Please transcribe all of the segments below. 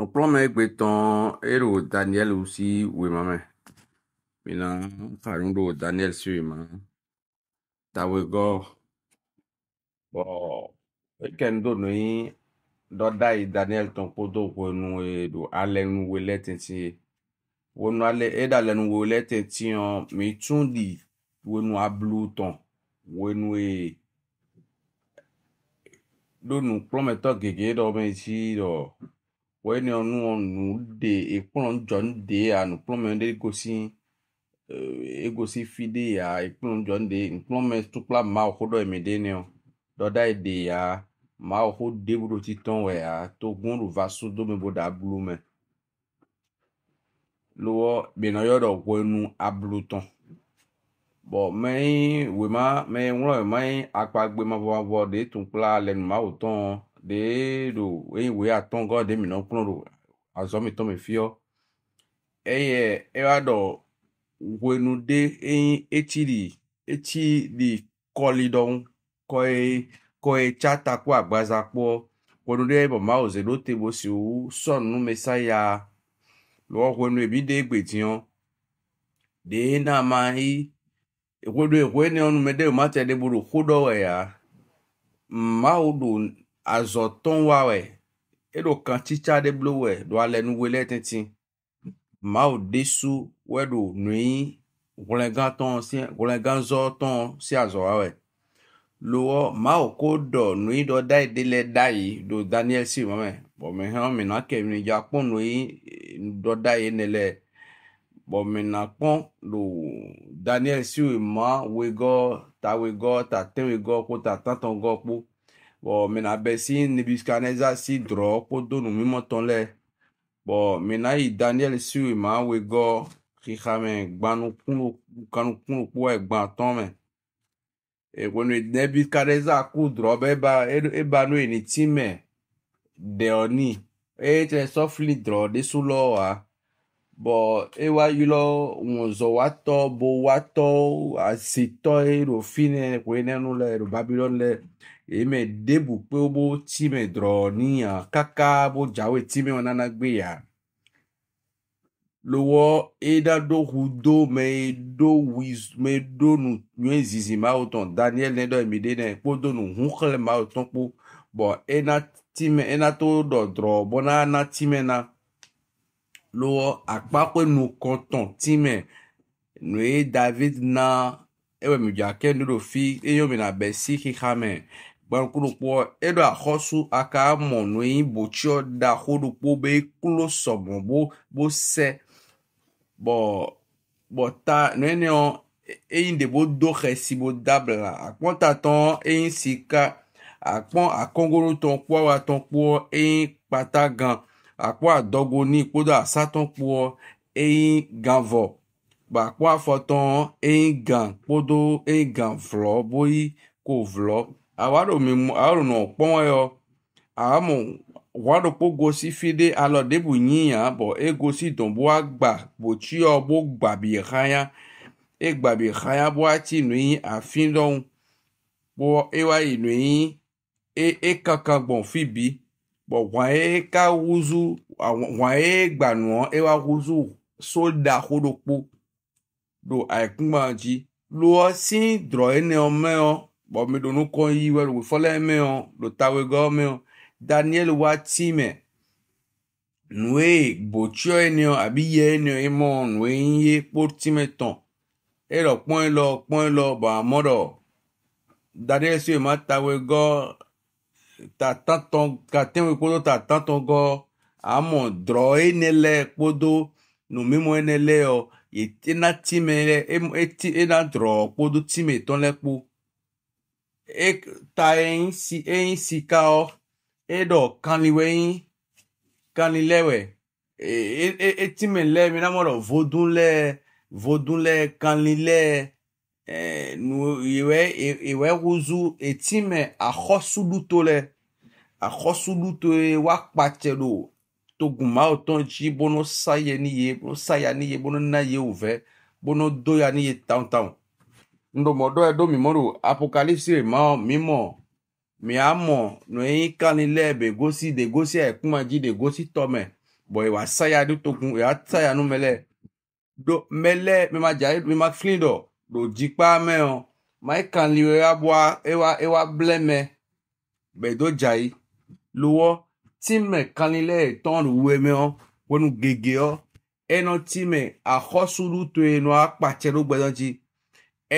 Nukplɔamegbetɔ eɖo Daniel si wema me. Mina xa nu ɖo Daniel si wema. Dawegɔ bɔ eke ŋdo nɔ anyi dɔda yi Daniel tɔ kpodo ʋe nu ye ɖo alɛ nu wele tete. Wonu alɛ eɖa alɛ nu wele tete yɔ mitsu ɖi wonu ablu tɔ wonu ye ɖo nukplɔmetɔ gege ɖɔ me dzi ɖɔ woyine ɔnu ɔnu de ekplɔ ŋdzɔn de ya nukplɔmɛ ɖe gosi egosi fi de ya ekplɔ ŋdzɔn de nukplɔmɛ tukpla mawo xo ɖɔ eme de ne o dɔda yi de ya mawo xo de bu ɖo titɔn wɛ ya to gun ɖo va so dome bo da blu mɛ lowɔ benɔ yɔ ɖɔ wɔnu ablutɔn bɔn mɛyi wema mɛyi ŋlɔ wema yi akpagbe mavɔmavɔ de tun kpla le numawo tɔn. ɖeɖo eyi eh, wòye atɔ gɔ ɖe mi nɔ kplɔ ɖo azɔmi tɔmɛ fiɔ eye eh, ewa eh, ɖɔ wenu ɖe eyi etsi ɖi etsi ɖi kɔli ɖɔ ŋu kɔe kɔe tsa ta agbaza kpɔ wenu ɖe bɔ mawo ze ɖo te bo si wo sɔnu numesa ya lɔ wenu ebi ɖe egbe tiɔ na ma yi ewo ɖo ewo ne ɔnu me ɖe o ma tɛ ɖe bo ɖo ko ɖɔ wɛ ya mawo ɖo. azɔ tɔn wawɛ eɖo kan tsitsa ɖe blo wɛ ɖo alɛ nuwe lɛ titi mawu desu wɛ ɖo nui ɣlɛgã tɔn si ɣlɛgã zɔ tɔn si azɔ wawɛ lowɔ mawu ko dɔ nui dɔ da yi de lɛ da yi ɖo daniel si mɔmɛ bɔn hɛn mɛ na kɛ mi dza kpɔ nui dɔ eh, da yi ne lɛ bɔn na kpɔ lo daniel si ma wegɔ ta wegɔ ta tɛ wegɔ ko ta tatɔn gɔ kpo bɔn mina bɛ si nebukadnezar si drɔ kpodonu mimɔtɔ lɛ bɔn mina yi daniel siwi ma wegɔ xixame gbanukunu egbãtɔ me egbonu nebukadnezar ku drɔ bɛ eba eba nu eni ti mɛ deɔni eye tɛ sɔfli drɔ desu lɔ wa bɔn ewa yi lɔ ŋɔzɔ watɔ bo watɔ asetɔ eɖo fi ne koe nenu lɛ eɖo babilɔn lɛ eme debu kpe wobo time drɔ ya kaka bo dzawe time wo nana gbe ya lowɔ eda ɖo hudo me do wiz me do nu nyuie zizi mawo tɔn daniel ne ɖɔ emi de ne kpo do nu hu xlẽ mawo tɔn kpo bɔn ena time ena to ɖɔ bɔna na time na lowɔ akpa ƒe nu kɔtɔn time nue david na ewɔ mi dzake nu ɖo fi eye wo mina bɛ si xixa me gbanukudokpɔ eɖo axɔsu aka mɔnu yi botsiɔ da xoɖokpo be klo sɔmɔ bo bo sɛ bɔ bɔ ta nɔenɛɔ eyi de bo do xe si bo dabla akpɔtatɔ eyi sika akpɔ akɔngolotɔ kpɔ awatɔ kpɔ eyi kpata gã akpɔ adɔgoni kpodo asatɔ kpɔ eyi gavɔ bakpɔ afɔtɔ eyi gã kpodo e e eyi gã vlɔ boyi ko vlɔ awaɖo mi mu awaɖo nɔ kpɔn yɔ amu waɖo kpogosi fi ɖe alɔɖe bu nyiya bɔ egosi dɔn bo agba gbotsi yɔ bo gbabi xaya egbabi xaya bo ati nu yi afi ɖɔn bo ewa yi nu yi e ekaka gbɔn fi bi bɔ wɔn ye ka wuzu wɔn ye gbanuɔ ewa wuzu soda xoɖokpo ɖo ayikuma dzi lo si drɔ ene mɛ yɔ bɔ mi ɖo nukɔ yi wɛlu wòfɔ lɛ mɛ o ɖo tawe gɔ mɛ o daniel wa ti mɛ nue gbotsɔ ene o abi yɛ ene o emɔ nue ye kpo ti mɛ tɔn elɔ kpɔn lɔ kpɔn lɔ bɔ amɔ dɔ daniel si ma tawe gɔ tatatɔn katɛwe kpodo tatatɔn gɔ amɔ drɔ ene eh, lɛ kpodo numimɔ ene eh, lɛ o oh. yetena ti eh, mɛ lɛ eti ena drɔ kpodo ti mɛ tɔn lɛ kpo ta eyin si eyin sikawo edo kaliwɛ yin kali e e e, e me lɛ mi namɔ ɖɔ vodun lɛ e nu iwe iwe wuzu eti me axɔsuduto lɛ axɔsuduto ye wakpatsɛ ɖo toguma otɔ ŋtsi bono sayɛ ni ye bono saya ni ye bono na ye ovɛ bono doya ni ye tawntawn ndomodo edo mimoru apokalipsi ma mimọ miamọ nui kanilẹ begosi degosi ekumaji degosi tọmẹ bọ ìwà sáyà dútokun ìwà sáyà numẹlẹ do mẹlẹ mimadza mima fili dọ do dzikpa mẹọ maikanli ewa bua ewa ewa blẹ mẹ gbẹdo dza yi lowɔ tìmɛ kanilẹ etɔn do wue mẹọ wọnú gègé ọ ẹnọ tìmɛ axɔsulu tó yẹ nọ akpatsɛ do gbẹdọ dzi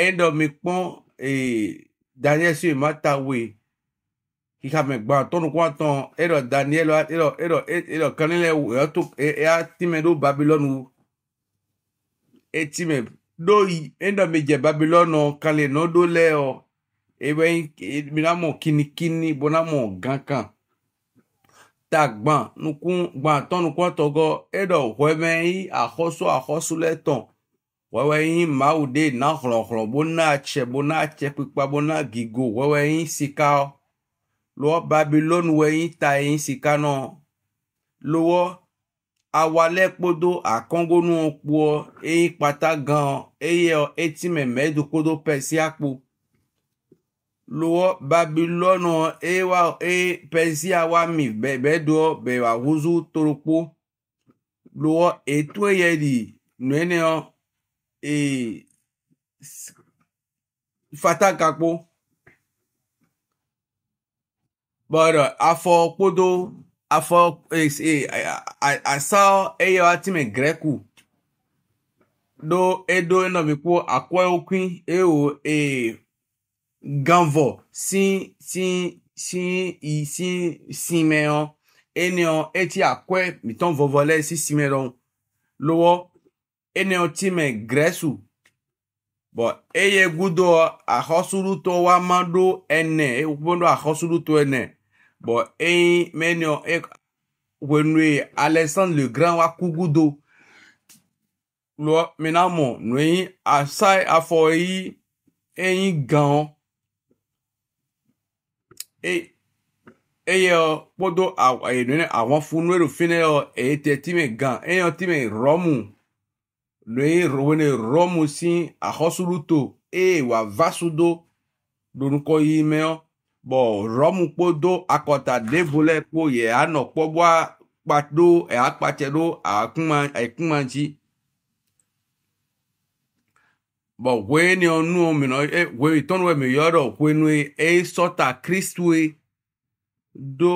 endomi kpɔn ee daniel si ma ta we kika mɛ gba tɔnu kɔ tɔn ɛdɔ daniel ɛdɔ ɛdɔ ɛdɔ kani lɛ wo ɛyɔ to ɛyà tìmɛ do babilɔnu etìmɛ do ɛdɔmi dze babilɔnu kali nɔ do lɛ kini ebe minamɔ kinikini bonamɔ gankan ta gbã nukun gbã tɔnu kɔ tɔgɔ ɛdɔ hɔɛmɛ yi axɔsɔ axɔsu lɛ tɔn wɛwɛnyi mawu de na xlɔxlɔ bo na tse bo na tse kpekpea bo na gigo wɛwɛnyi sika lɔ babilɔnu wɛnyi ta yi sika nɔ lɔwɔ awalɛ kpodo akɔngonu kpoɔ eyi kpata gan eye eti mɛmɛ do kpodo pɛsi akpo lɔwɔ babilɔnu eye wa eye pɛsi awa mi bɛbɛ do bɛ wa wuzu torokpo lɔwɔ etu eyɛ di nɔɛ yɔ eh, Fata Kapo. But uh, afọ kpodo afọ eh, eh, asa eye wa time greku do edo enobikwo akwa okwi ewo eh, ganvo si si si i si simeon eniyan eti akwe mitan vovole si simeon lọ́wọ́ eneo time gresu bɔ eye gudo axɔsudutɔ woama ɖo ene woƒe ɖo axɔsudutɔ ene bɔ eyi menio e wenue alexandre le grand wa waku gudo lɔ minamɔ nui asai afɔ yi eyi gãwo e eye kpɔdo awa enue awɔfunu eɖo fi ne yɔ eye tɛ time gã eye time rɔmu le wene rɔmusi axɔsuluto eye wòava sudo ɖonukɔ yi mɛɔ bɔn rɔmukpo do akɔta devo lɛ kpo yɛ anɔ kpɔ bɔa kpa do e akpatsɛ do akuma ekuma ŋtsi bɔn hoe ni ɔnu minɔ e hoe e, tɔnu wɛ mi yɔ ɖɔ hoe nue eye sɔta kristue do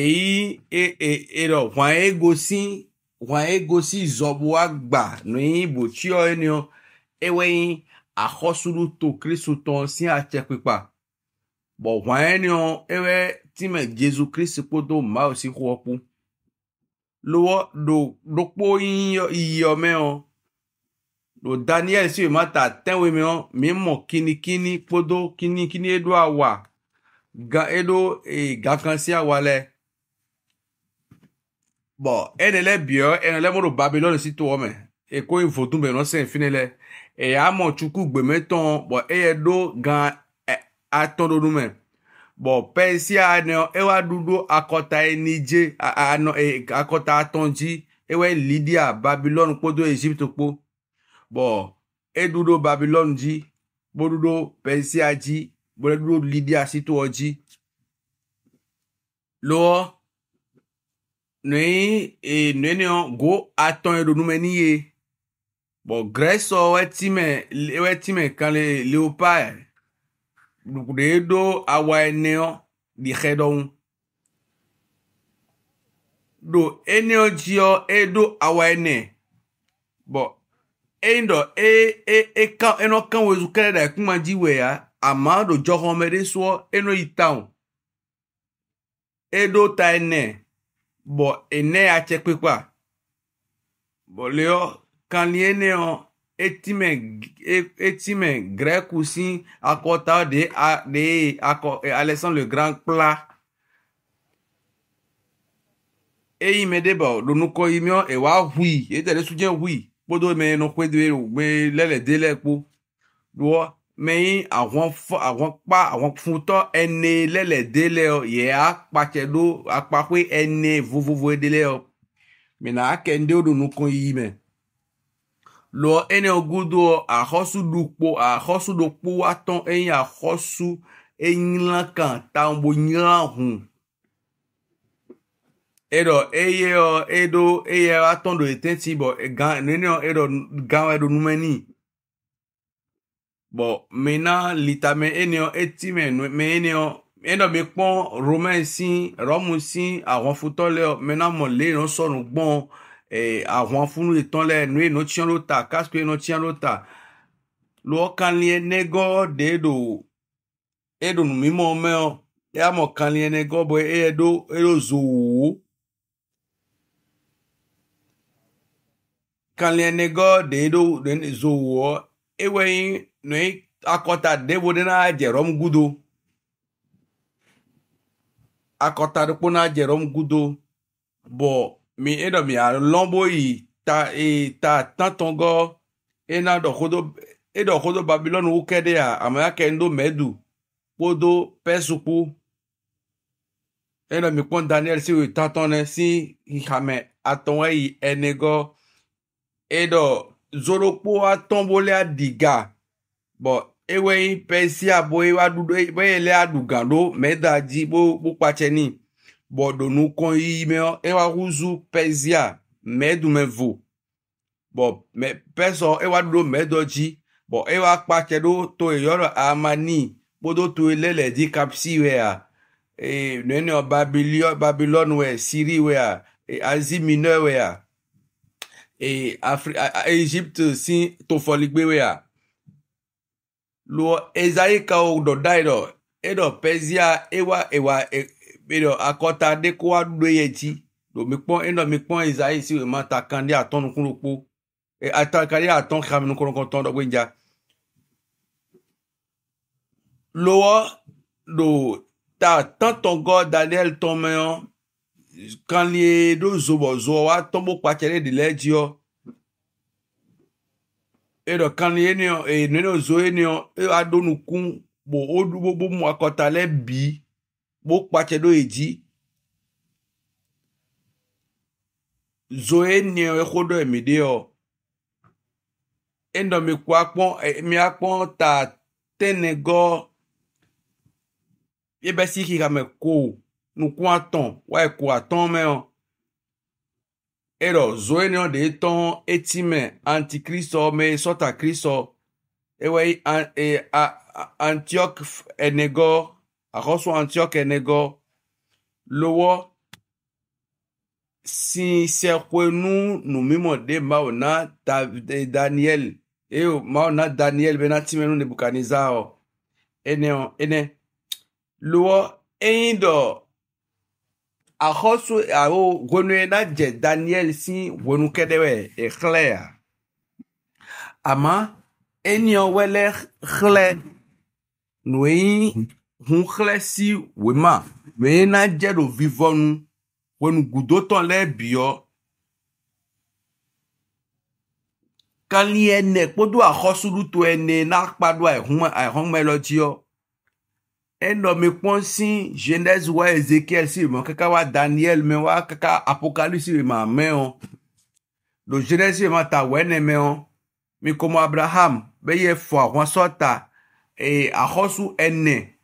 eyi e e e ɖɔ hwan ego si wàá gosi zɔbu agba nù yín bòtsíɔ ẹni o ewé yín àxɔsulu to kristotɔ sí atsɛ kpékpa bɔ wàá ẹni o ewé tìmɛ jésù kristu kpótó màá sí xɔ kú do daniel si mata ta tẹ́wé mɛ o mi mɔ kíníkíní kpótó kíníkíní eɖo awa ga edo ee gakan sí awa bon ene le biɔ ene le moɖo babilɔni si toɔ me eko yi vodu me nɔsɛ fi ne le eya mɔ tsuku gbemetɔ bon eye ɖo gã atɔɖoɖu me bon pɛsia ne ewa ɖuɖu akɔta enidze anɔ akɔta atɔ dzi ewa lidia babilɔni kpo do egypte kpo bon eduɖo babilɔni dzi boɖuɖo pɛsia dzi boɖuɖo lidia si toɔ dzi lɔ nui enue ne go atɔ ye ɖo nume ni ye bɔn grɛsɔ wɛti mɛ wɛti mɛ kan le leopard ɖe ɖo awa ene yɔ ɖi xe ɖɔ ŋu ɖo ene yɔ dzi yɔ do awa ene bɔn eyin dɔ e e eka enɔ kan wo ezu kɛlɛ da ekuma dzi wɛ ya ama ɖo dzɔxɔmɛ ɖe soɔ eno yi ta o eɖo ta ene bɔ ene ya tse kpekpea bɔlɛɔ kanie ne yɔ etime etime grɛku si akɔta de a de akɔ e, alexandre le grand kpla eyi me de bɔ lonukɔ yi miɔ ewa hui ete de sujɛ hui kpodo me nɔ kpe de wo me lɛ le de lɛ kpo doɔ mɛyi àwọn fɔ àwọn kpa àwọn futɔ ene lɛ le de lɛ o yɛ akpatsɛ do akpakoe ene vovovo de lɛ o mina akɛ ndewo do nukɔ yi mɛ lɔ ene gudo axɔsu dukpo axɔsu dokpo atɔ kan tambo nyila hu eɖɔ eye ɔ eɖo eye atɔ do ete ti bɔ gã nene eɖɔ gã wɛ bon bɔ mina litame enio etime me enio enio mi kpɔn romain si rɔmu si ahɔnfutɔ lɛ mina mɔ le yinɔ sɔnu gbɔn ee ahɔnfunu etɔn lɛ nu yinɔ tiɲɛ ɖo ta kasiko yinɔ tiɲɛ ɖo ta lɔ kanliɛ negɔ de do eɖo numimɔ mɛ o yamɔ kanliɛ negɔ bɔ eye ɖo eɖo zowo. kanliɛ negɔ de do ɖo zowo ewɔ yin noi akɔta devo de na jerɔm gudo akɔta ɖokpo na jerɔm gudo bɔ mi eɖɔ mi alɔbo yi ta e ta tatɔn gɔ ena ɖɔ kodo eɖɔ kodo babilɔnu wo kɛ de a ame ya kɛ ŋdo du kpodo pɛsukpo ena mi kpɔn daniel si wo tatɔn ne si xixame atɔn eyi ene gɔ eɖɔ zorokpo atɔn bo le adiga bɔn ewe yi pɛ si abo ye wa ɖuɖu ye be yele aɖu gã ɖo mɛda dzi bo bo kpatsɛ ni bɔn ɖonu kɔn yi mɛ ewa huzu pɛ zia mɛdume vo bɔn mɛ pɛsɔ ewa ɖuɖu mɛdɔ dzi bɔn ewa kpatsɛ ɖo to eyɔrɔ amani kpodo to ele le dzi kapsi wɛa ee nɔnɔ babiliɔ babilɔn wɛ siri wɛa ee aziminɔ wɛa ee afri egypte si tofɔligbe wɛa lo ezayi kawo nɔ da yi nɔ enɔ pɛzia ewa ewa enɔ e akɔta de ko wa do ye dzi do mi kpɔn enɔ mi kpɔn ezayi si o ma ta kan de atɔ nukunu kpo e ata kan atɔ xame nukunu tɔn dɔ gbɛdza lowɔ do ta tɔntɔngɔ daniel tɔmɛyɔ kanlie do zobɔzɔ wa tɔnbɔ kpatsɛ de le dziɔ eɖeka ni ene ene ne zo ene e aɖo nuku bo woɖu bobo mu akɔta lɛ bi bo kpatsɛ ɖo yi dzi zo ene exo ɖo emi ɖe yɔ enɔ mi ku akpɔ e, miakpɔ ta tene gɔ yebe si xixi me ko nukua tɔn wa eko atɔn mɛ o erɔ zoenɔ ɖe tɔ eti me antikristɔ me sɔta kristɔ ewɔ e a antiok enegɔ akɔsɔ antiok enegɔ lowɔ si seƒenu numimɔ de mawo e na daniel eyo mawo na daniel bena timenu nebukadnezar ɔ ene ɔ ene lowɔ eyin dɔ axɔso alo wɔnue na dze daniel si wɔnu ke ɖe exlẽ ya ama eniyan wɛlɛ xlẽ nui hu xlẽ si wema nui na dze ɖo vivɔnu wɔnu gudotɔ lɛ biɔ kali ene kpodo axɔso ɖuto ene na akpa do e ahome ahome e lɔ dziɔ enɔmi si Genèse wa ezekiel si mɔ kaka wa daniel mɛ wa kaka apocalypse ma mɛ o do Genèse ma ta wɛnɛ mɛ o mi kɔmɔ abraham bɛ yɛ fɔ ahɔnsɔ ta ee ahɔsu ene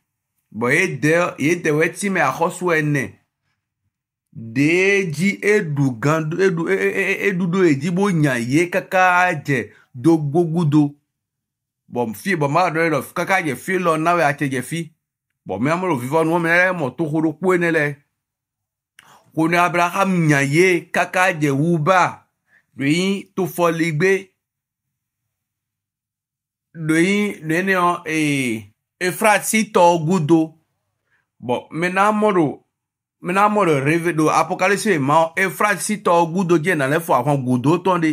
bɔn ye dɛ ye dɛ wɛ ti mɛ ahɔsu ene dee dzi edu gan edu e, e, e, edudo edzi bo nya ye kaka dze do gbogbo do bɔn fi bɔn ma dɔ yɛ lɔ kaka dze fi lɔ nawɛ atse dze fi bɔn míamelo vivɔ nu mɛ mɔ toxoɖokpoe ne lɛ ko ne abraham nya ye kaka dze wu ba ɖoyi to fɔligbe ɖoyi ɖoyi ne yɔ ee efrasi tɔ gudo bɔn mena mɔɖo mena mɔɖo reve do apokalipsi ma efrasi tɔ gudo dze na lɛ fɔ ahɔn gudo tɔ de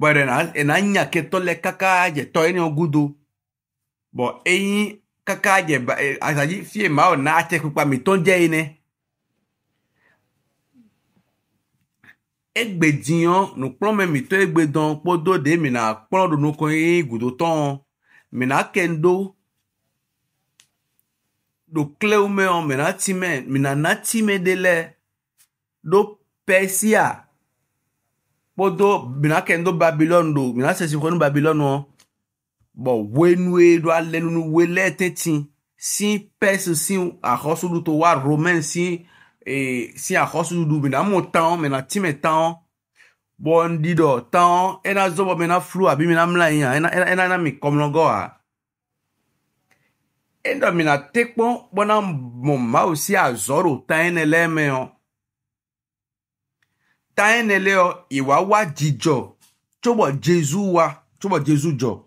bɔn ɛna nya ketɔ lɛ kaka dze tɔ ye ne yɔ gudo bɔn eyi kaka dze azadzi fie ma wòna atse kpukpa mi tɔ dze yi ne. egbe diyan nukplɔ me mi tɔ egbe dɔn kpɔ do de mina kplɔ do nukɔ ye gudo tɔn mina kɛn do do klewu me wɔn mina ti me mina na ti me de lɛ do pɛsia kpɔ do mina kɛn do babilɔn do mina sɛsi kɔ nu babilɔn wɔ bo wenue ɖo alɛ nu nu welɛ tɛti si pɛsi si axɔsulu to wa romain si ee si axɔsulu mina mo tán mina tìmɛ tán bɔn diɖɔ tán ɛna zɔbɔ mina flu abi mina mla yin a ɛna ɛna ɛna mi kɔmlɔgɔ a ɛna mina te kpɔn bɔna mɔ maawo si azɔro tán ɛnɛ lɛ mɛ o tán ɛnɛ lɛ o ìwà wa dzidzɔ tsobɔ jesu wa tsobɔ jesu jɔ.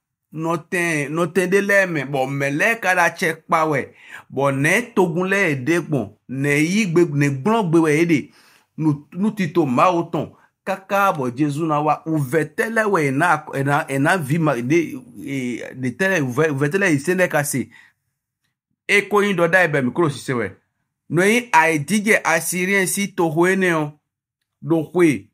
nɔtɛ nɔtɛ de lɛ mɛ bɔn mɛ lɛ ka da tsɛ kpa wɛ bɔn nɛ togun lɛ ede gbɔn nɛ yi gbe nɛ gblɔ gbe wɛ ede nutito mawo tɔn kaka bɔ jesu na wa uvɛ tɛlɛ wɛ ena ena ena vi ma de ee de tɛlɛ uvɛ uvɛ tɛlɛ yi se ne ka se eko yin dɔ da yi bɛ mi kuro sise wɛ nɔyin ayi didze asiriɛnsi tohoe ne yɔ ɖokoe.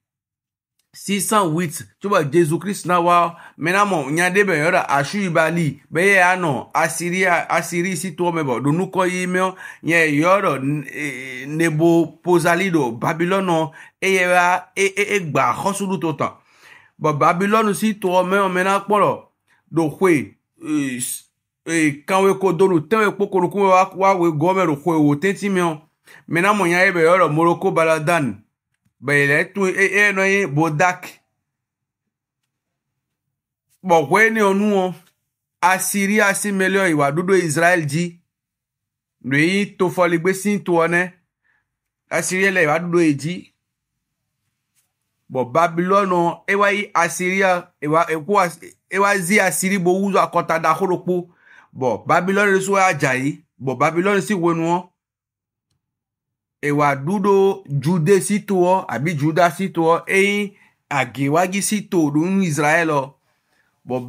608 tsoba jesu kristu na wa menamɔ nya de bɛ yɔrɔ asuyibali bɛyɛ anɔ asiri asiri sitɔ mɛ bɔ donukɔ yi mɛ nyɛ yɔrɔ e, nebo pozali do babilɔnɔ eye wa e e, e gba xɔsulu tɔ tán tota. bɔn babilɔnu sitɔ mɛ mɛna kpɔlɔ do xoe ee kanwe ko donu tɛnwe kpokoroku wa wa we gɔmɛ do xoe wo tɛnti mɛ menamɔ nya ye bɛ yɔrɔ moroko baladani be e, e, yi le etu eye nɔ anyi bodak bɔkɔe ne nuwo asiri asimeliɔ ìwà dúdú israel dzi ɖe yi tofɔligbe si toɔ ne asiri le ìwà dúdú yi e dzi bɔ babilɔnɔ ewa yi asiria ewa eko ewa zi asiri bo wuzu akɔtada koro kpo bɔ babilɔnɔ so adza yi bɔ babilɔnɔ si wo nuɔ ewàɖuɖo jude si toɔ àbí juda si toɔ eyi agewagi si to ɖo nu israel ɔ bɔn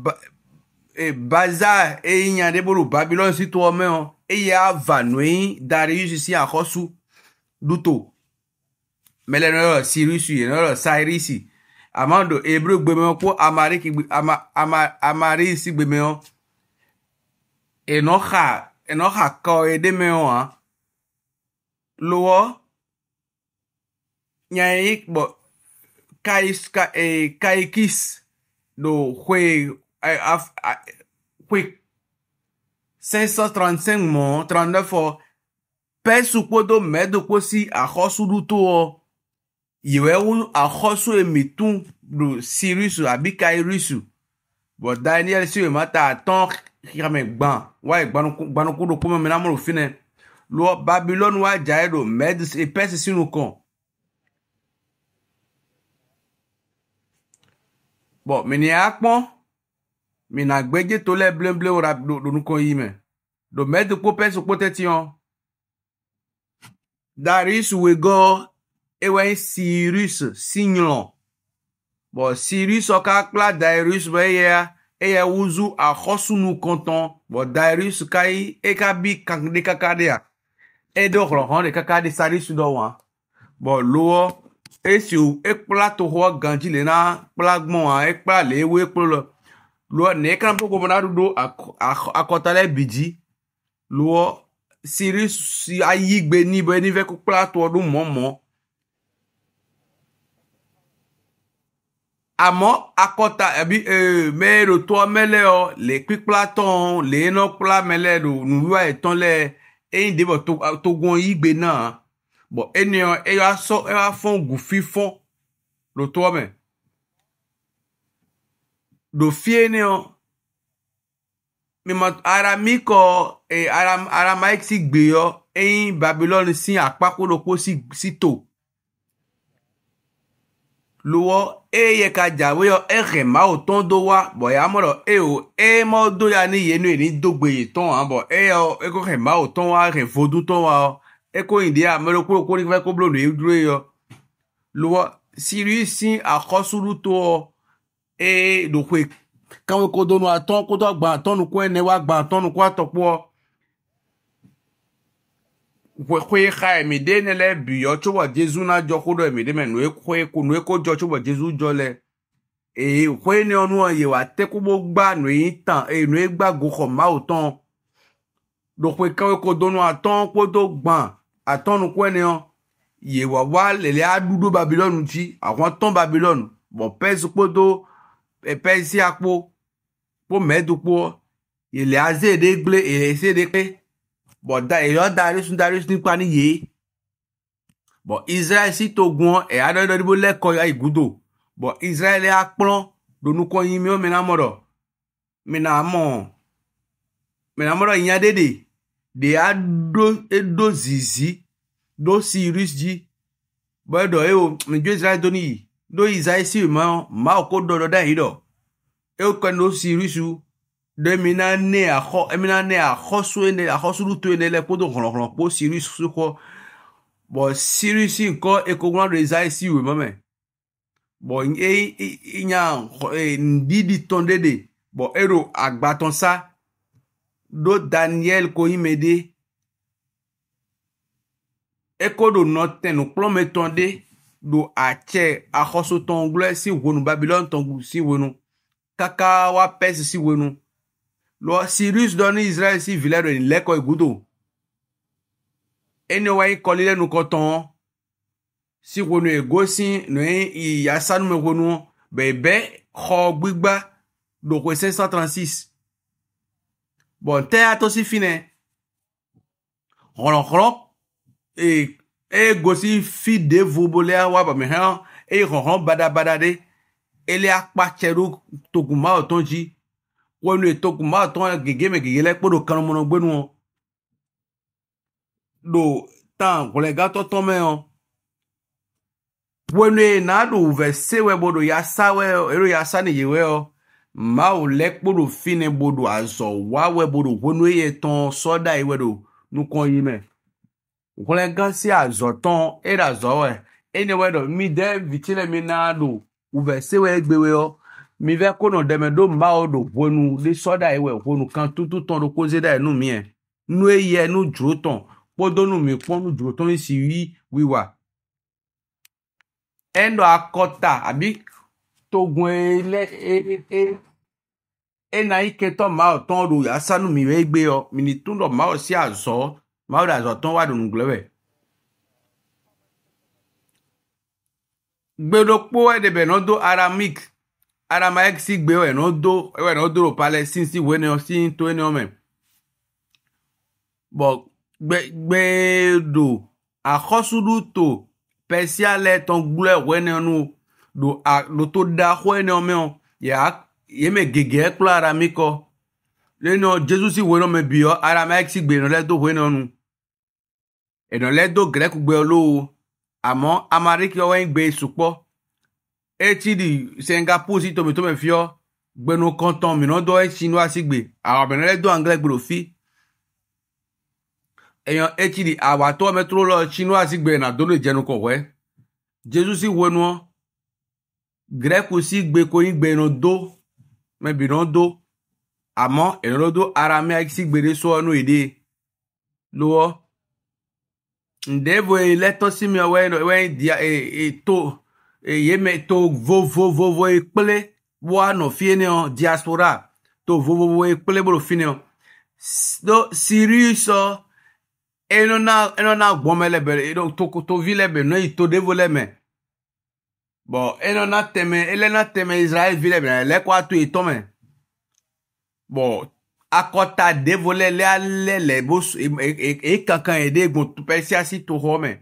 e, baza eyi nya ɖe bolo babilɔn si toɔ mɛ ɔ eye ava nɔ yi da ɖe yusu si akɔsu ɖuto mɛlɛ nɔ yɔ sirisu yɛ nɔ yɔ sairisi ama do ebro gbemɛ ɔ kó amariki ama ama amarisi gbemɛ ɔ enɔxa enɔxa kɔ ye ɖe mɛ ɔ luego ñai bo kais ka kis eh, kaikis do jue eh, af quick 535 mo 39 o pesu kpodo medo kposi ahosu duto yiwe un ahosu emitun do sirisu abi kairisu but daniel si we mata ton xixame gban wa gbanukudo kpome menamoro fine lo Babylon lọ babilọ́nù wá jairo mẹ́dísì ìpẹ́sì sínú kan. bọ̀ mìnìyà pọ́n mìnà gbẹ́jì tó lẹ́ blẹ́blẹ́ wòrà lónúkọ yìí mẹ́ dòmẹ́dì kó pẹ́sì kó tẹ́tí hàn. darius wegọ ewé sirius sinylọ bọ̀ sirius ọ̀ka kpla darius bẹ́ yẹ ya eye wozu axɔsunu kɔntɔn bɔ darius kayi eka bi kankade kaka de a eɖo xlɔxlɔ ɖeka ka ɖe saɖi su dɔ e, wa bɔn loɔ esi ekpla toxɔ gãdzi le na kpla gbɔa ekpla le ewo ekplo lɔ loɔ ne kana ƒe gɔme na ɖoɖo akɔta ɖe bi dzi loɔ siri si ayigbe ni be ni vɛ kpla toɔ ɖo mɔmɔ amɔ akɔta abi ee mɛ ɖo toɔ mɛlɛ yɔ le kpikpla tɔn le enɔ kpla mɛlɛ ɖo nuwia etɔn lɛ eyin de bɔ togun igbe naa bɔ eniyan eya sɔ eya fɔn gufi fɔn lo toɔ mɛ do fie niyan mímọ ara mi kɔ e ara ara maik si gbe yɔ eyin babilɔni si akpakoloko si si to luwɔ eye kadza woyɔ ehe mawo tɔn do wa bɔn ya mɔdɔ eyo eye mɔ do ya ni yenu eni dogbe yi tɔn wa bɔn eyɔ eko he mawo tɔn wa he vodu tɔn wa eko yi di ya mɛlɛ kuro kuro fɛ ko blonu yi duro yɔ luwɔ siri si akɔsulu tɔ eye dokoe kawo ko donu atɔn koto agba atɔnukɔ ene wa agba atɔnukɔ atɔkpɔ xoxoe xa emi ɖe e, ne le biyɔ tso wɔ jesu na dzɔ ko ɖo emi ɖe me nue xoe ko nue ko dzɔ tso wɔ jesu dzɔ le eye xoe ne ɔnu ye wa te ko bo gba nue yi tan eye nue gba go xɔ mawo tɔn ɖo xoe kawo ko do nu atɔn ko do gbã atɔn nu ko ene yɔ ye wa wa lele aɖuɖo babilɔnu dzi ahɔn tɔn babilɔnu bɔn pɛsi kpo do e, pɛsi akpo kpo mɛdu kpo ye le aze ɖe gble ye se ɖe kpe but that is èèyàn darí sun darí sun nípa níyè but Israel sì tó gun ọ ẹ̀yà dọ́dọ́ dìbò lẹ́kọ̀ọ́ ìgúdò but Israel á pọ́n donukọ yin mi ó mìíràn mọ̀rọ̀ mìíràn mọ̀ mìíràn mọ̀rọ̀ yìnyín adédè dè á dó édó zìzí dó sí irisí bọ́ ẹ̀dọ̀ ẹ̀ o nìjọ́ Israel Do níyì dó Israel sì mọ́ máa kó dọ̀dọ̀ dá yìí dọ̀ ẹ̀ kọ́ ni ó sí irisú ɖe mina ne axɔ emina ne axɔsue ne axɔsuɖutoe ne lɛ kpodo xlɔxlɔ kpo siri suxɔ bɔn siri si ŋkɔ ekoŋlɔ ɖe za esi wòe mɔmɛ bɔn eyi nya ŋdidi e, tɔn ɖe de bɔn eɖo agbatɔn sa ɖo daniel kohime de eko ɖo e nɔtɛnu kplɔmɛ tɔn de ɖo atsɛ axɔsotɔn gblɔ si wonu babilɔn tɔn si wonu kaka wa pɛsi si wonu lo sirius dɔ ní israel sí vilẹ rẹ nílẹkọ ìgúdò ẹni wáyé kọlí lẹnu kọtàn sí wọnú ègósí nù ìyá sánúmẹ wọnú bẹbẹ xɔ gbígbá dòkò cinq cent trente six bɔn tẹ atosi finɛ xɔlɔxɔlɔ ee egosi fi devu bolea wa bàmí hɛn eye xɔxɔ badabada de ele akpatsɛ ɖo togunmawo tó dzi wọnú ètò kùnbà tán gègé mẹ gègé lẹ kpọdọ kanu mọnà gbẹnu ọ ɖo tan gblẹ gatɔ tɔn mɛ ọ wọnú yìí nàá ɖo vẹ sewẹ bọdọ yasa wẹ ero yasa ni yewẹ ọ mawu lẹ kpọdọ fi ne bọdọ azɔ wawẹ bọdọ wọnú yìí tɔn sɔda yìí wẹ ɖo nukɔ yi mɛ gblẹ gasi azɔ tɔn era azɔ wẹ ene wẹ ɖo mi dẹ vitsi lẹ mi nàá ɖo vẹ sewẹ gbẹwẹ ọ mivɛ konɔ dɛmɛ do mbawo do ʋonu de sɔda yi wɛ ʋonu kan tututɔn do kose da yi nu miɛ nu eyɛ nu dzrotɔn kpodo nu mi kpɔn nu dzrotɔn yi si yi wiwa ɛnɔ akɔta abi togun e lɛ e e ena yi ketɔ mbawo tɔn do yasa nu mi wɛ gbe yɔ mini tun dɔ mbawo si azɔ mbawo de azɔ tɔn wa do nugblɛ wɛ. gbedokpo ɛdebɛ nɔdo aramik Aramaic si gbe ewɔ nɔ do ewɔ nɔ do palɛ sinsin wo nɔ si to nɔ mɛ bɔn gbe gbe do akɔsudu to pɛsia lɛ tɔn gblɔ ewɔ nɔ nu do a do to da xɔ nɔ mɛ o ya yeme gege kplɔ arami kɔ le nɔ jesu si wo nɔ mɛ bi yɔ Aramaic si gbe nɔ lɛ do wo nɔ nu lɛ do Greek gbe lo amɔ Amariki wɔ wɛn gbe sukpɔ etsi ɖi singapore tome tome fio, gbenu kɔntɔn minɔ dɔ etsi nu asigbe awɔ mɛnɛ lɛ do anglɛ gbolo fi eyɔ etsi ɖi awatɔ mɛtro lɔ etsi nu asigbe na do ne dzenu kɔwɔɛ jesu si wɔ nuɔ grɛku si gbe ko yin gbe nɔ do mɛ bi nɔ do amɔ enɔ do aramea si gbe de sɔ nu yi de lowɔ ndevo yi lɛ tɔsimiɔ wɛ wɛ dia e e to ye me to vovovovoe kple woanɔ fie ne o diaspora to vovovovoe kple bolo fi ne o do siriusɔ enɔna enɔna gbɔmɛ le be eɖo tokotovi le be nɔyi to ɖevo le me bɔn enɔna tɛmɛ elena tɛmɛ israelvi le be lɛ kɔ ato etɔ me bɔn akɔta ɖevo le lɛ alɛ le bo e e e kankan e de gbɔn pɛsiasi to xɔ me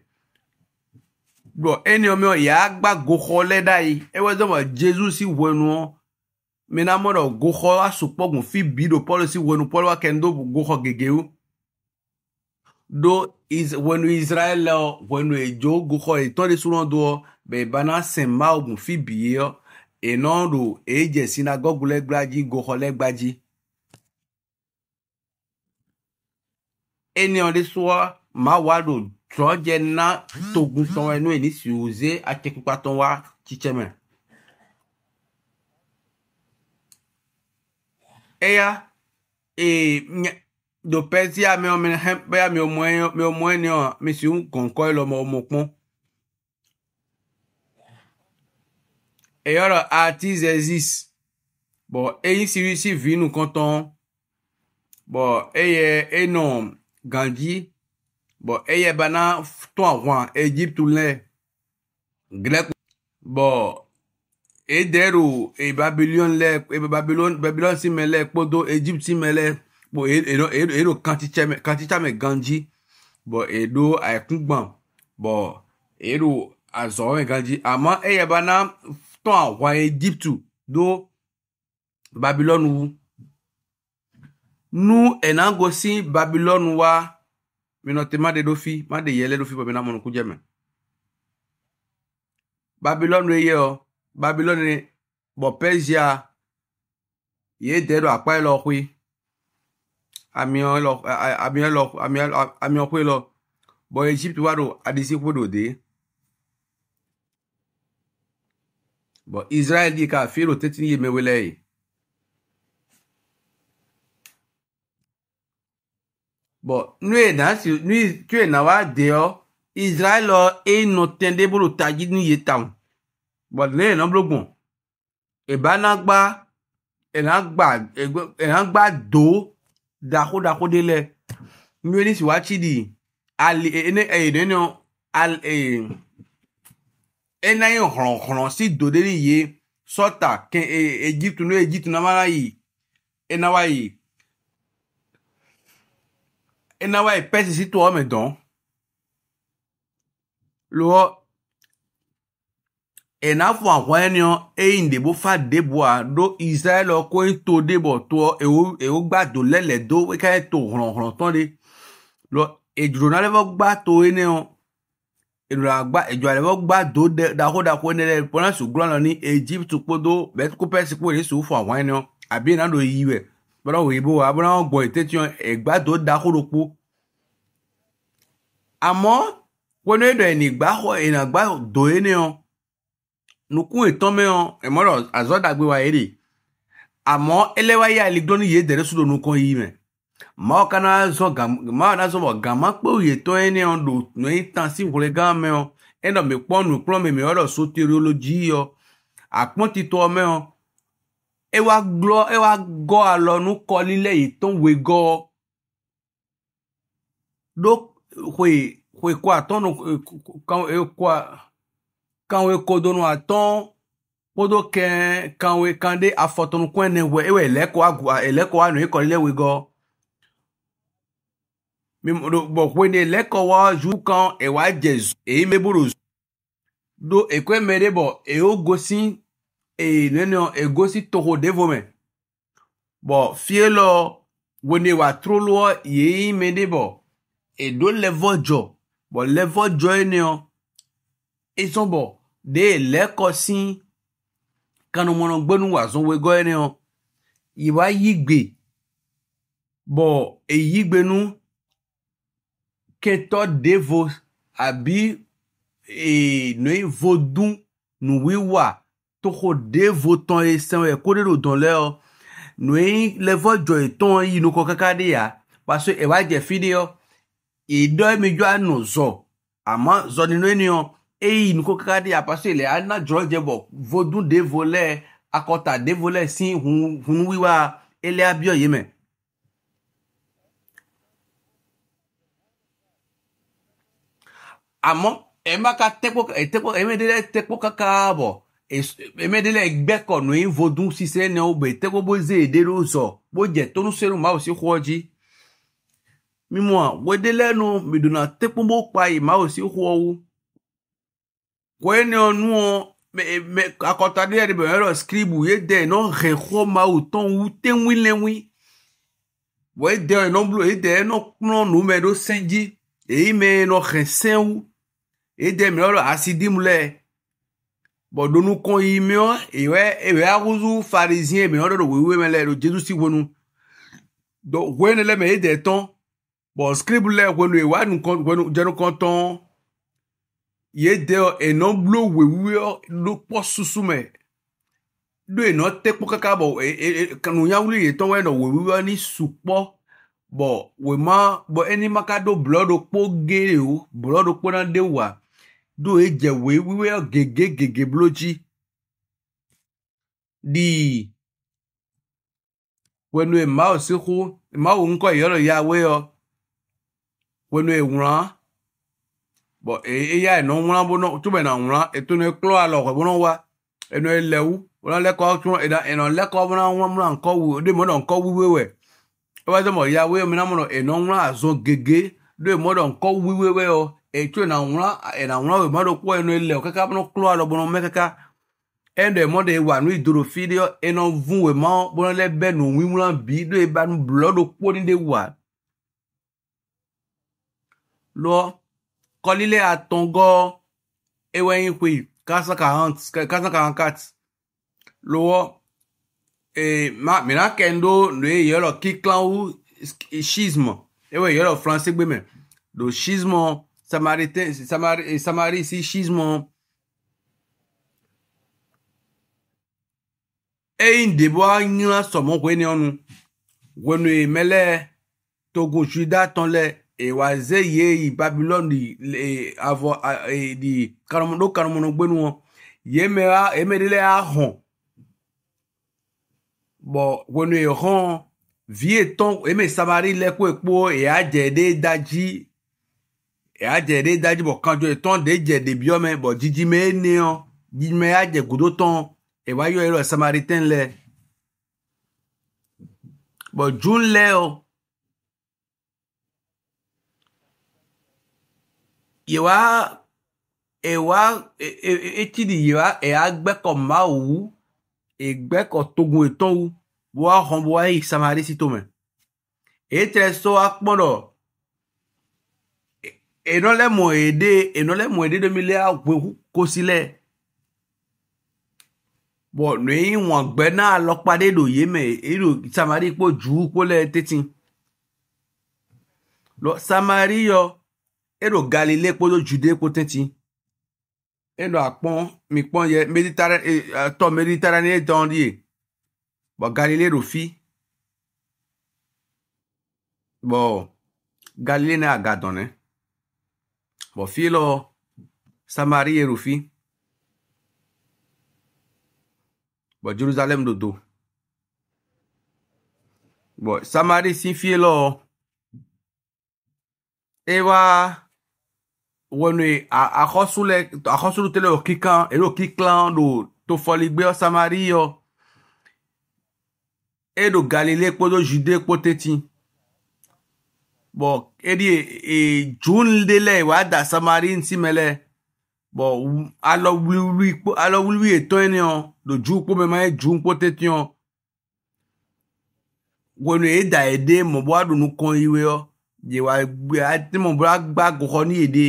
gblɔ eniyɔmɛ yeagba goxɔ lɛ ɖa yi ewɔ zɔmɔ jesu si wɔnuɔ mina mɔdɔ goxɔ asukpɔ gun fi bi do pɔlɔ si wɔnu pɔlɔ wa kɛn do goxɔ gegewo do is wɔnu israel lɛ wɔnu edzo goxɔ etɔ de sunɔ doɔ bɛ bana sɛnba gun fi bi yɛ enɔ do edze sinagogu lɛ gbadzi goxɔ lɛ gbadzi. eniyɔ de sɔ ma wa do trɔdze na togutɔ enu eni si woze atsekukpatɔ wa tsitse me eya ee nye dopɛ si ame wɔn mene hem bɛya mi ɔmɔ yɛ mi ɔmɔ yɛ ni ɔ mi si ŋu gɔnkɔ yɛ lɔ mɔ ɔmɔ kpɔn eyɔrɔ artis exist bɔn eyi si si vi nu kɔntɔn bɔn eye enɔ gandzi bɔn eye eh, bana tɔ ahwa egypte lɛ grec bɔn edero eh, oh, e eh, babylon lɛ e babylon babylon si mɛ lɛ kpodo Egypt si me mɛ lɛ bɔn edo edo edo kantitsa mɛ kantitsa mɛ ganji bɔn edo ayekungban bɔn edo azɔwɔ mɛ ganji ama eye bana tɔ ahwa egypte do babylon wu nu si babylon wa minɔte ma de ɖo fi ma de yɛlɛ ɖo fi bɔbɛ na mɔnukudze me babilɔnu ye yɔ babilɔnu bɔ pɛzia ye de ɖo akpa e lɔ xoe amiɔ lɔ amiɔ lɔ amiɔ amiɔ xoe lɔ bɔ egypte wa ɖo adisi ƒo ɖo de bɔ israel yi ka fi ɖo teti yi mewele yi. bon nu yi na si nu yi tso yi na wa de yɔ israel eyinɔ tɛn de bolo ta dzi nu yi ta o bɔn ne yɛn bolo gbɔn eba na gba ena gba ena e gba do dako dako de lɛ nu yi ni si wa tsi di ali ene eye ne yɔ ali eye ena yi xlɔxlɔ si do de ni ye sɔta ke e egypte nu egypte na ma e na yi ena wa yi enawa ipɛsi e si to wɔme dɔn loɔ enafɔ ahɔnyɔ eyi ndebo fa deboa ɖo israel ko eto debɔ toɔ ewo ewo gba do lɛ e e le do eka eto hlɔhlɔ tɔn de lɔ edzro na lɛfɔ gba to ene o edzro agba edzro alɛfɔ gba do de dako dako ene lɛ pɔnɔ sugbɔn lɔ ni egypt kpodo bɛtukupɛsi kpo yesu fɔ ahɔnyɔ abi ena do yi wɛ. bra oyibo abra ọgbọ etetian ẹgbà tó da kórópó àmọ́ wọnú ẹdọ ẹnìgbà ẹnàgbà dò é ní ọ nukú ìtàn mẹ́ọ ẹ̀mọ́rọ̀ àzọ́dàgbé wa èrè àmọ́ ẹlẹ́wà yà lè gbọ́n yé dẹ̀rẹ́ sódò nukọ yìí mẹ́ mọ́ kaná zọ mọ́ kaná zọ gàmá pé òye ní lò ní sí ìwúrẹ́ gán mi ewa gblɔ ewa gɔ alɔnu kɔli lɛ yi tɔn we gɔ ɖo xoe xoe kɔ atɔn no kan e kɔ kan we kɔ do no atɔn kpodo kɛn kan we kan de afɔtɔnu ne wɛ ewɛ lɛ kɔ agu lɛ kɔ anu e kɔli lɛ we gɔ bɔ xoe ne lɛ kɔ wa zu kan ewa dze zu eyi mebolo zu do ekoe me de bɔ eyo gosi eye eh, nenɔ egosi eh, toho devo me bɔ fie lɔ wone wàtró lɔ yeyi me de bɔ eɖo lɛvɔ dzɔ bɔ lɛvɔ dzɔ ye nɔ ezɔ bɔ de lɛ kɔsi kanumɔnɔ gbɛnu wazɔ wegɔ ye nɔ yiwa yi gbe bɔ eyi gbɛnu kɛtɔ devo abi ee eh, nɔ ye vodun nuwiwa toxo ɖe votɔn ye sɛn ye ko ɖe ɖo dɔn lɛ o nui lɛvɔ dzɔ etɔn yi nukɔ kaka ɖe ya paso eva dze fi ɖe yɔ eɖɔ mi dzo anɔ zɔ ama zɔni nu eniyan eyi nukɔ kaka ɖe ya paso ele ana dzrɔ dze bɔ vodu ɖe vo lɛ akɔta ɖe vo lɛ si hun hun wiwa ele abiɔ yi me. àmọ́ ẹ má ka tẹ́kpọ́ ẹ tẹ́kpọ́ ẹ kaka bọ̀ emedele gbẹkọnù yi e vodu sise ne wo be tego bo ze de ɖo zɔ bo dze tonu seru ma wo si xɔ dzi mimua wede le nu midona tekpo bo kpa yi ma wo si xɔ wu koe ne wo nuɔ me akɔta de yɛ e e de be yɔrɔ skribu ye de nɔ xe xɔ ma wo tɔn wu teŋui le ŋui wɔ ede yɔ nɔ blu ede yɛ nɔ kplɔ nu me ɖo sɛn dzi eyi me nɔ xe sɛn wu ede mi yɔrɔ asi dim lɛ bɔn ɖonu kɔn yi miɔ ewɛ ewɛ akutu farizien miɔ ɖɔ ɖo wewe mɛ lɛ ɖo jesu si wonu dɔ hoe ne lɛ mɛ ede tɔn bɔn skribu lɛ wenu ewa nu kɔn wenu dzenu kɔn tɔn ye de enɔ blo wewe ɖo kpɔ susu mɛ ɖo enɔ te kpɔ kaka bɔ e e nunyawuli yi tɔn wɛnɔ wewe ni su kpɔ bɔn wema bɔn enimaka ɖo blɔ ɖo kpɔ ge o blɔ ɖo kpɔ na de wa do edze wee wiwe gege gege blo dzi ɖii wenu emawo si xo emawo ŋkɔ yɔlɔ yawoe yɔ wenu eŋlɔ bɔ eya enɔ ŋlɔ bo tso bena ŋlɔ eto ne klɔ alɔ xɔ bo wa enɔ ele wu wona lɛ kɔ tso ena enɔ lɛ kɔ bo ŋlɔ mlɔ ŋkɔ wu ɖe mo ŋkɔ wiwe wɛ eba zɛ mɔ yawoe mina mo enɔ ŋlɔ azɔ gege ɖe mo ŋkɔ wiwe wɛ yɔ etsue na ŋlɔ na ŋlɔ wo ma ɖo kpɔ eno ele o kaka no klɔ alɔ bɔnɔ mɛ kaka ɛnɔ ɛmɔ de wa nu idoro fi de enɔ vu wo ma bɔnɔ lɛ bɛ no ŋui ŋlɔ bi do eba nu blɔ do kpɔ ni de wa lɔ kɔli lɛ atɔngɔ ewɔ anyi koe kasa ka hant kasa ka hankat lɔwɔ ee ma mina kɛndo no ye yɔrɔ kiklan wu schisme ewɔ yɔrɔ fransɛ gbeme do schisme. Samarie, Et eh, Samari, Samaricismo eyi ndebo anyina sɔmɔkoe ne ɔnu wenu emele togosuida tɔn lɛ ewaze ye yi babilɔn di e avɔ e di kanumɔdo kanumɔdo gbenu wɔ yeme a eme de lɛ Bon, bɔ wenu ehɔn vie ton eme Samarie lɛ quoi ekpo eya dze de da adze ɖe da dzi bɔ kanjo etɔn ɖe dze ɖeviɔ me bɔ dzidzime eneyɔ dzidzime adze godo tɔn eva yɔ yɔrɔ samaritan lɛ bɔ jun lɛ o yewa ewa e, e, e, eti di yewa eya gbɛkɔ mawu wu egbɛkɔ togun etɔn wu wo axɔ bo ayi samari si tome etrɛ so akpɔnɔ enolemo ede enolemo ede domile agwehu kosile bọ nù ìwọn gbẹ náà lọpadé lò yé mẹ èrò samari pò jù ú pólẹ tètè lọ samari yọ èrò e galilé pò tó jùdé e pò tètè èrò àpọn mìpọn yẹ meditare tọ meditare ní ìtàn yìí bọ galilé rò fi bọ galilé náà àgàdàn náà. Bofilo Samaria erufi bɔ Jerusalem dodo bɔ Samaria si fie lɔ ewa a axɔsu le axɔsu do te le okika ero kiklan do tofɔligbe Samaria yɔ eɖo eh, Galilei kpo do Judea kpo teti bɔn edi ee dzon de lɛ wòa da samari ŋuti mɛ lɛ bɔn alɔwliwli kpo alɔwliwli etɔ yi ni yɔ do dzo kpo mɛ ma ye dzo kpo tete yɔ wɔnu ye da yi de mɔbɔ aɖo nu kɔn yi wɛ yɔ ye wa gbe ati mɔbɔ agba gɔxɔ ni yi de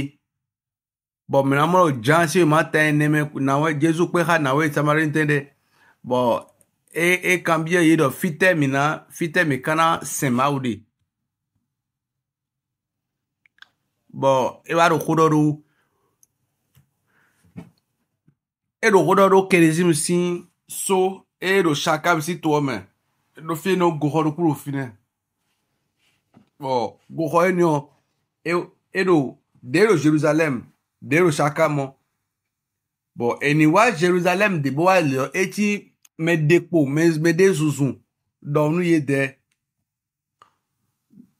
bɔn mɛ na mɔlɔ dzan si ma ta yi nɛmɛ nawɔ jesu kpe xa nawɔ ye samari ŋutɛ dɛ bɔn e e kan bi ye dɔ fitɛ mina fitɛ mi kana sɛmaw de. Bo, ewa b'a dɔn ko dɔ e do ko dɔ do si so e do saka mi si toɔ mɛ e do fi no goxɔ do kuro fi nɛ bɔn goxɔ yɛ niɔ e e do de do jerusalem de do saka mɔ bɔn eniwa jerusalem de bo wa lɛ etsi mɛ dekpo mɛ mɛ de zuzun dɔnu ye dɛ.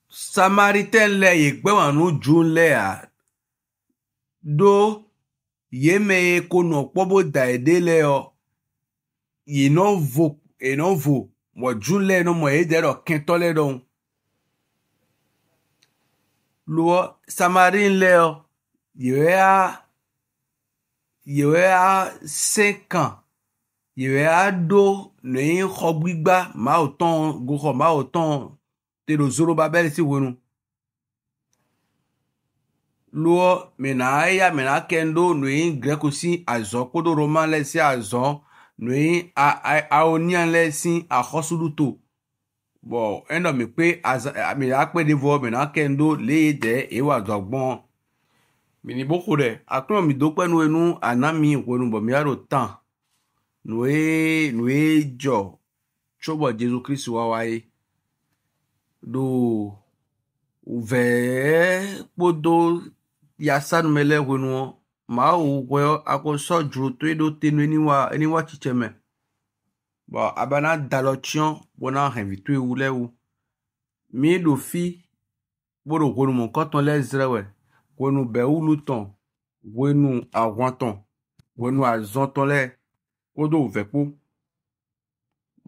Samaritan le yi gbe wòanɔ dzum lea ɖo yeme ko nɔ kpɔ bo dae ɖe le yɔ yi nɔ vo yi nɔ vo mɔ dzum le nɔ mɔ yi de ɖɔ kɛtɔ le ɖɔ ŋu. Lɔ Samaritan le yɔ yewoa yewoa se kan yewoa ɖo nɔ yi xɔ gbigba mawo tɔn goxɔ mawo tɔn telo zorobabel si wenu loɔ mina eya mina kendo nui greko si azɔ kpodo roma lɛ si azɔ nui aonia lɛ si axɔsulu to bɔn ɛnɔ mi pe aza mina akpe devɔ mina kendo leye dɛ ewa zɔ gbɔn mini boko dɛ akplɔ mi do kpɛnu enu anami wenu bɔn mi aro tan nue nue dzɔ tso bɔ jesu kristu wawa ye ɖo vɛɛ kpodo yasanumɛ lɛ wɛnuɔ maa wòwɛ akɔ sɔ dzroto eɖo tenu eniwa eniwa tsitsɛ mɛ bɔn abana dalɔ tsiɔ wɔna hɛvito ewu lɛ wo mi ɖo fi kpoɖo wɛnumɔ kɔtɔn lɛ zrɛwɛ wɛnu bɛwulutɔn wɛnu awɔtɔn wɛnu azɔtɔn lɛ wodo vɛkpo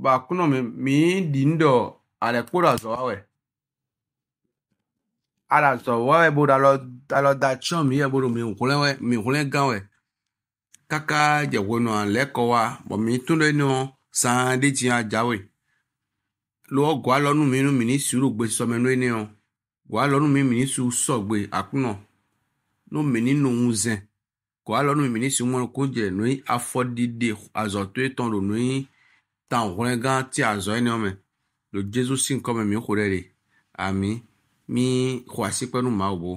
bɔn akunɔ mi mi ɖi ŋdɔ. Anekudazɔwawoe. Alazɔwawoe bo ɖe alɔ alɔdatsyɔ mi ebo ɖo mi hlẽwoe mi hlẽ gãwoe. Kaka dzeƒo nɔ le kɔwoa, bɔ mi tɔ ɖe nɔ sãa ɖe dzi adzawoe. Lo ɔgɔ alɔ nu mi nu mi ni su ɖo gbe sɔme nu ene o. Gɔ alɔ nu mi mi ni su sɔ gbe akunɔ. No mi ni no ŋu zɛ. Gɔ alɔ nu mi mi ni su mɔ ko dze nu afɔ ɖiɖi azɔtoe tɔn ɖo nu tan hlẽ gã ti azɔ ene me lo Jesu si ŋkɔme mi ƒo ɖe ɖi ami mi xɔ asi kpe nu mawo bo.